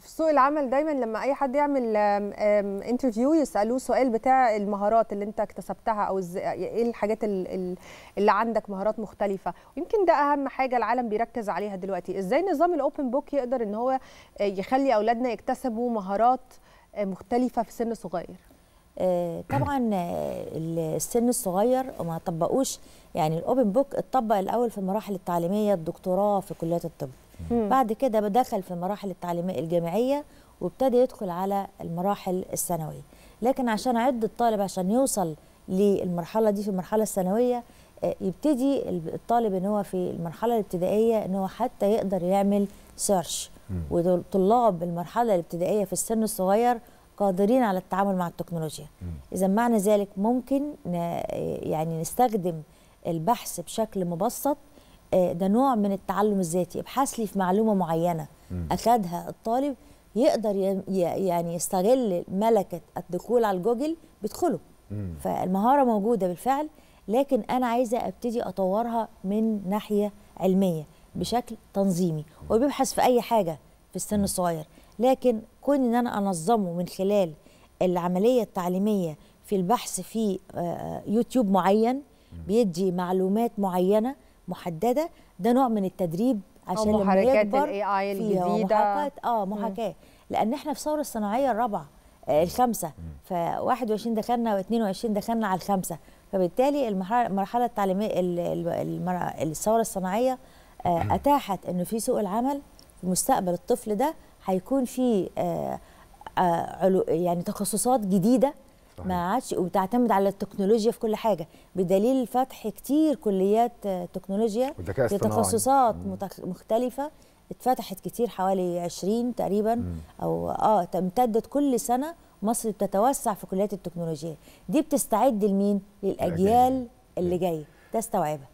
في سوق العمل دايما لما اي حد يعمل انترفيو يسالوه سؤال بتاع المهارات اللي انت اكتسبتها او ايه الحاجات اللي عندك مهارات مختلفه ويمكن ده اهم حاجه العالم بيركز عليها دلوقتي ازاي نظام الاوبن بوك يقدر ان هو آه، يخلي اولادنا يكتسبوا مهارات آه، مختلفه في سن صغير آه، طبعا السن الصغير ما طبقوش يعني الاوبن بوك اتطبق الاول في المراحل التعليميه الدكتوراه في كليات الطب مم. بعد كده بدخل في المراحل التعليميه الجامعيه وابتدى يدخل على المراحل الثانويه لكن عشان اعد الطالب عشان يوصل للمرحله دي في المرحله الثانويه آه، يبتدي الطالب ان هو في المرحله الابتدائيه ان هو حتى يقدر يعمل سيرش وطلاب المرحله الابتدائيه في السن الصغير قادرين على التعامل مع التكنولوجيا اذا معنى ذلك ممكن يعني نستخدم البحث بشكل مبسط آه، ده نوع من التعلم الذاتي ابحث لي في معلومه معينه اخذها الطالب يقدر يعني يستغل ملكه الدخول على الجوجل بيدخله فالمهاره موجوده بالفعل لكن انا عايزه ابتدي اطورها من ناحيه علميه بشكل تنظيمي وبيبحث في اي حاجه في السن الصغير لكن كون ان انا انظمه من خلال العمليه التعليميه في البحث في آه، آه، يوتيوب معين بيدي معلومات معينه محدده ده نوع من التدريب عشان أو محركات الاي اي الجديده اه محاكاه لان احنا في الثوره الصناعيه الرابعه آه، الخمسه ف 21 دخلنا و22 دخلنا على الخمسه فبالتالي المرحله التعليميه الثوره الصناعيه آه اتاحت انه في سوق العمل في مستقبل الطفل ده هيكون في آه, آه، يعني تخصصات جديده ما عادش وتعتمد على التكنولوجيا في كل حاجه بدليل فتح كتير كليات آه، تكنولوجيا تخصصات مختلفه اتفتحت كتير حوالي 20 تقريبا او اه امتدت كل سنه مصر بتتوسع في كليات التكنولوجيا دي بتستعد لمين للاجيال اللي جايه تستوعبها